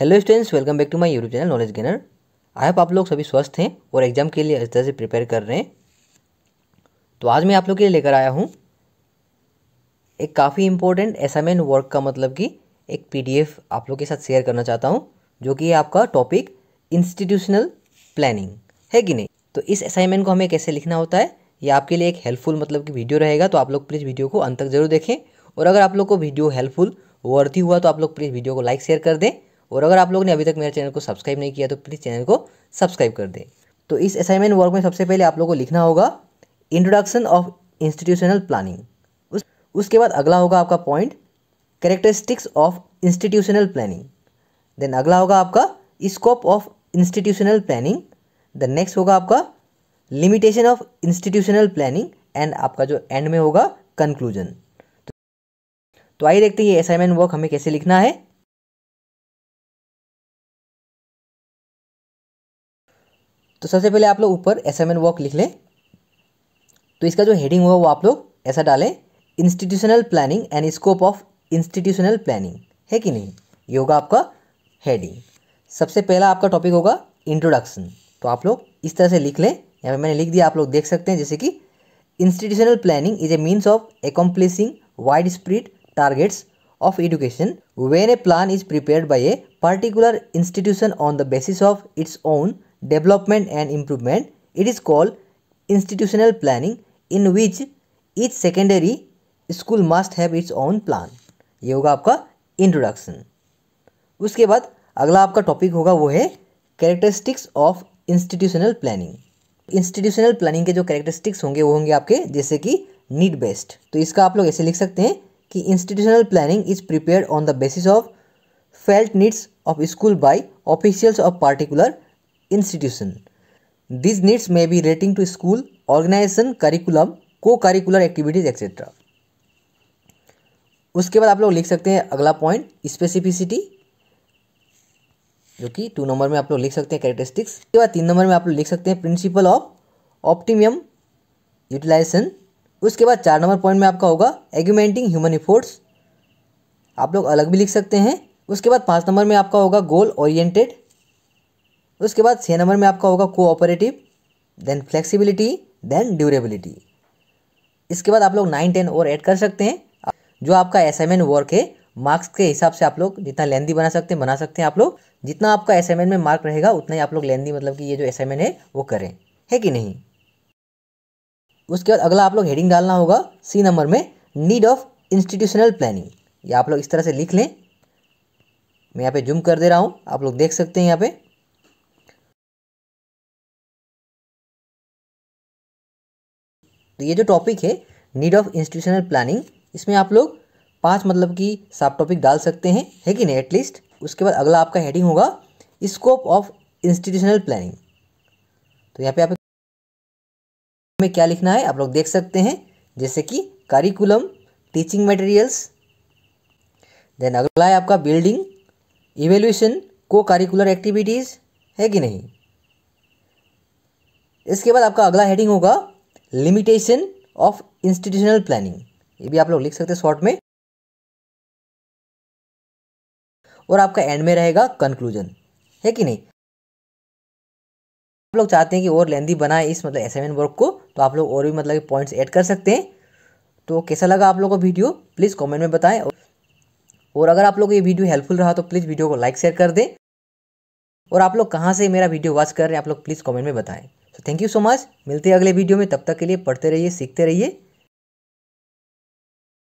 Hello students welcome back to my YouTube channel knowledge gainer I hope आप लोग सभी स्वस्थ हैं और एग्जाम के लिए अच्छी तरह से प्रिपेयर कर रहे हैं तो आज मैं आप लोग के लिए लेकर आया हूँ एक काफ़ी इंपॉर्टेंट असाइनमेंट वर्क का मतलब कि एक पीडीएफ आप लोग के साथ शेयर करना चाहता हूँ जो कि आपका टॉपिक इंस्टीट्यूशनल प्लानिंग है कि नहीं तो इस असाइनमेंट को हमें कैसे लिखना होता है ये आपके लिए एक हेल्पफुल मतलब कि वीडियो रहेगा तो आप लोग प्लीज़ वीडियो को अंत तक जरूर देखें और अगर आप लोग को वीडियो हेल्पफुल वर्थी हुआ तो आप लोग प्लीज़ वीडियो को लाइक शेयर कर दें और अगर आप लोग ने अभी तक मेरे चैनल को सब्सक्राइब नहीं किया तो प्लीज़ चैनल को सब्सक्राइब कर दें तो इस असाइनमेंट वर्क में सबसे पहले आप लोग को लिखना होगा इंट्रोडक्शन ऑफ इंस्टीट्यूशनल प्लानिंग उसके बाद अगला होगा आपका point characteristics of institutional planning then अगला होगा आपका scope of institutional planning the next होगा आपका limitation of institutional planning and आपका जो एंड में होगा कंक्लूजन तो, तो आइए देखते हैं ये असाइनमेंट वर्क हमें कैसे लिखना है तो सबसे पहले आप लोग ऊपर एस एम वर्क लिख लें तो इसका जो हेडिंग होगा वो आप लोग ऐसा डालें institutional planning and scope of institutional planning है कि नहीं ये होगा आपका हेडिंग सबसे पहला आपका टॉपिक होगा इंट्रोडक्शन तो आप लोग इस तरह से लिख लें यहाँ पे मैंने लिख दिया आप लोग देख सकते हैं जैसे कि institutional planning is a means of accomplishing widespread targets of education when a plan is prepare by a particular institution on the basis of its own development and improvement, it is called institutional planning in which each secondary school must have its own plan. ये होगा आपका introduction उसके बाद अगला आपका topic होगा वो है characteristics of institutional planning institutional planning के जो कैरेक्टरिस्टिक्स होंगे वो होंगे आपके जैसे कि नीड बेस्ड तो इसका आप लोग ऐसे लिख सकते हैं कि institutional planning is prepare on the basis of felt needs of school by officials of particular institution. These needs may be relating to school, organization, curriculum, co-curricular activities, etc. उसके बाद आप लोग लिख सकते हैं अगला पॉइंट स्पेसिफिसिटी जो कि टू नंबर में आप लोग लिख सकते हैं कैरेक्टरिस्टिक्स उसके बाद तीन नंबर में आप लोग लिख सकते हैं प्रिंसिपल ऑफ ऑप्टिमियम यूटिलाइजेशन उसके बाद चार नंबर पॉइंट में आपका होगा एग्यूमेंटिंग ह्यूमन इफोर्ट्स आप लोग अलग भी लिख सकते हैं उसके बाद पाँच नंबर में आपका होगा गोल ओरिएंटेड उसके बाद छः नंबर में आपका होगा cooperative then flexibility then durability इसके बाद आप लोग नाइन टेन और ऐड कर सकते हैं जो आपका असाइनमेंट वर्क है मार्क्स के हिसाब से आप लोग जितना लेंदी बना सकते हैं बना सकते हैं आप लोग जितना आपका असाइनमेंट में मार्क रहेगा उतना ही आप लोग लेंदी मतलब कि ये जो असाइनमेंट है वो करें है कि नहीं उसके बाद अगला आप लोग हेडिंग डालना होगा सी नंबर में नीड ऑफ इंस्टीट्यूशनल प्लानिंग ये आप लोग इस तरह से लिख लें मैं यहाँ पे जूम कर दे रहा हूँ आप लोग देख सकते हैं यहाँ पे तो ये जो टॉपिक है नीड ऑफ इंस्टीट्यूशनल प्लानिंग इसमें आप लोग पांच मतलब कि सब टॉपिक डाल सकते हैं है कि नहीं एटलीस्ट उसके बाद अगला आपका हेडिंग होगा स्कोप ऑफ इंस्टीट्यूशनल प्लानिंग तो यहाँ पे आप में क्या लिखना है आप लोग देख सकते हैं जैसे कि कारिकुलम टीचिंग मटेरियल्स देन अगला है आपका building evaluation co curricular activities है कि नहीं इसके बाद आपका अगला हेडिंग होगा लिमिटेशन ऑफ इंस्टीट्यूशनल प्लानिंग ये भी आप लोग लिख सकते हैं शॉर्ट में और आपका एंड में रहेगा कंक्लूजन है कि नहीं आप लोग चाहते हैं कि और लेंदी बनाए इस मतलब असाइनमेंट वर्क को तो आप लोग और भी मतलब पॉइंट्स ऐड कर सकते हैं तो कैसा लगा आप लोगों को वीडियो प्लीज़ कमेंट में बताएं और अगर आप लोग ये वीडियो हेल्पफुल रहा तो प्लीज़ वीडियो को लाइक शेयर कर दें और आप लोग कहाँ से मेरा वीडियो वॉच कर रहे हैं आप लोग प्लीज़ कॉमेंट में बताएं तो थैंक यू सो मच मिलते हैं अगले वीडियो में तब तक के लिए पढ़ते रहिए सीखते रहिए